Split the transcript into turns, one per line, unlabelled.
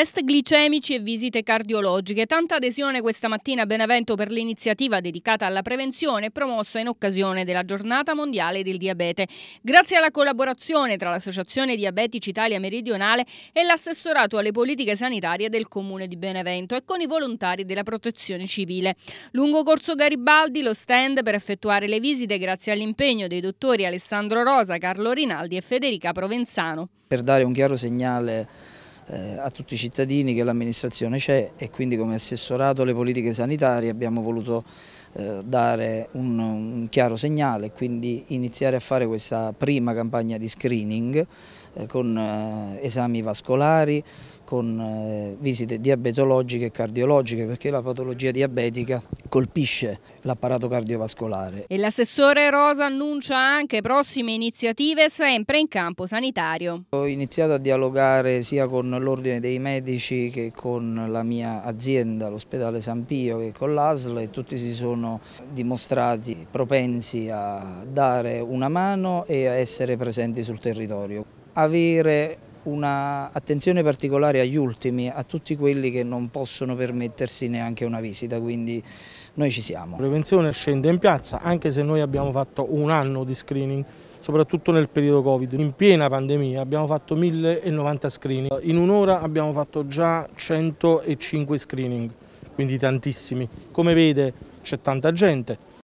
Test glicemici e visite cardiologiche. Tanta adesione questa mattina a Benevento per l'iniziativa dedicata alla prevenzione promossa in occasione della giornata mondiale del diabete. Grazie alla collaborazione tra l'Associazione Diabetici Italia Meridionale e l'assessorato alle politiche sanitarie del Comune di Benevento e con i volontari della protezione civile. Lungo Corso Garibaldi lo stand per effettuare le visite grazie all'impegno dei dottori Alessandro Rosa, Carlo Rinaldi e Federica Provenzano.
Per dare un chiaro segnale eh, a tutti i cittadini che l'amministrazione c'è e quindi come assessorato alle politiche sanitarie abbiamo voluto eh, dare un, un chiaro segnale e quindi iniziare a fare questa prima campagna di screening eh, con eh, esami vascolari, con eh, visite diabetologiche e cardiologiche perché la patologia diabetica colpisce l'apparato cardiovascolare. E
l'assessore Rosa annuncia anche prossime iniziative sempre in campo sanitario.
Ho iniziato a dialogare sia con l'ordine dei medici che con la mia azienda, l'ospedale San Pio che con l'ASL e tutti si sono dimostrati propensi a dare una mano e a essere presenti sul territorio avere un'attenzione particolare agli ultimi, a tutti quelli che non possono permettersi neanche una visita, quindi noi ci siamo. La prevenzione scende in piazza anche se noi abbiamo fatto un anno di screening soprattutto
nel periodo Covid. In piena pandemia abbiamo fatto 1090 screening, in un'ora abbiamo fatto già 105 screening, quindi tantissimi. Come vede c'è tanta gente,